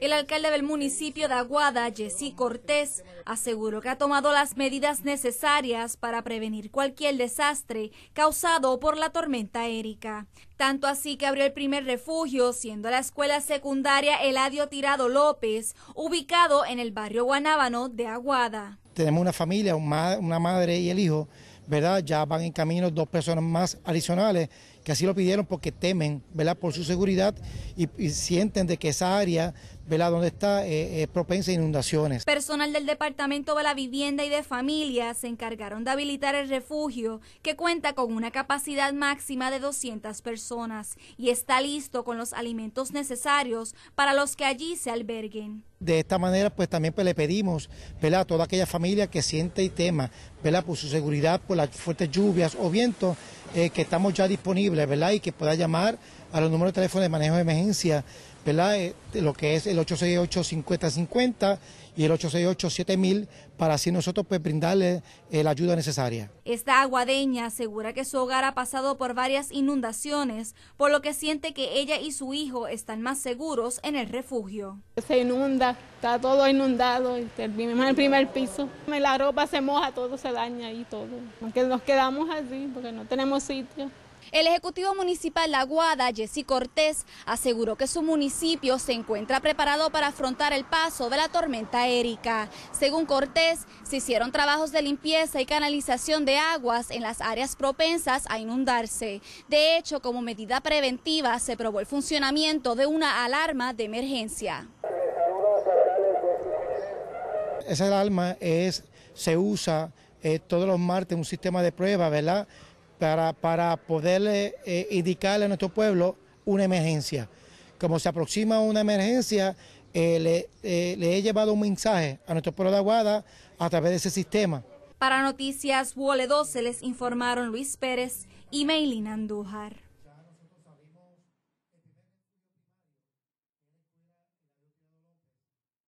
El alcalde del municipio de Aguada, Jessy Cortés, aseguró que ha tomado las medidas necesarias para prevenir cualquier desastre causado por la tormenta érica. Tanto así que abrió el primer refugio, siendo la escuela secundaria Eladio Tirado López, ubicado en el barrio Guanábano de Aguada. Tenemos una familia, una madre y el hijo ¿verdad? Ya van en camino dos personas más adicionales que así lo pidieron porque temen, ¿verdad? Por su seguridad y, sienten de que esa área donde está eh, eh, propensa a inundaciones. Personal del Departamento de la Vivienda y de Familia se encargaron de habilitar el refugio, que cuenta con una capacidad máxima de 200 personas y está listo con los alimentos necesarios para los que allí se alberguen. De esta manera, pues también pues, le pedimos a toda aquella familia que siente y tema por su seguridad, por las fuertes lluvias o vientos, eh, que estamos ya disponibles ¿verdad? y que pueda llamar a los números de teléfono de manejo de emergencia ¿verdad? Eh, lo que es el 868-5050 y el 868-7000 para así nosotros pues, brindarle eh, la ayuda necesaria. Esta aguadeña asegura que su hogar ha pasado por varias inundaciones, por lo que siente que ella y su hijo están más seguros en el refugio. Se inunda, está todo inundado, terminamos este, el primer piso. La ropa se moja, todo se daña y todo. Aunque nos quedamos así porque no tenemos sitio. El Ejecutivo Municipal La Guada, jesse Cortés, aseguró que su municipio se encuentra preparado para afrontar el paso de la tormenta Erika. Según Cortés, se hicieron trabajos de limpieza y canalización de aguas en las áreas propensas a inundarse. De hecho, como medida preventiva, se probó el funcionamiento de una alarma de emergencia. Esa alarma es, se usa eh, todos los martes un sistema de prueba, ¿verdad? para, poderle eh, eh, indicarle a nuestro pueblo una emergencia. Como se aproxima una emergencia, eh, le, he llevado un mensaje a nuestro pueblo de Aguada a través de ese sistema. Para Noticias Wole se les informaron Luis Pérez y Meilin Andújar.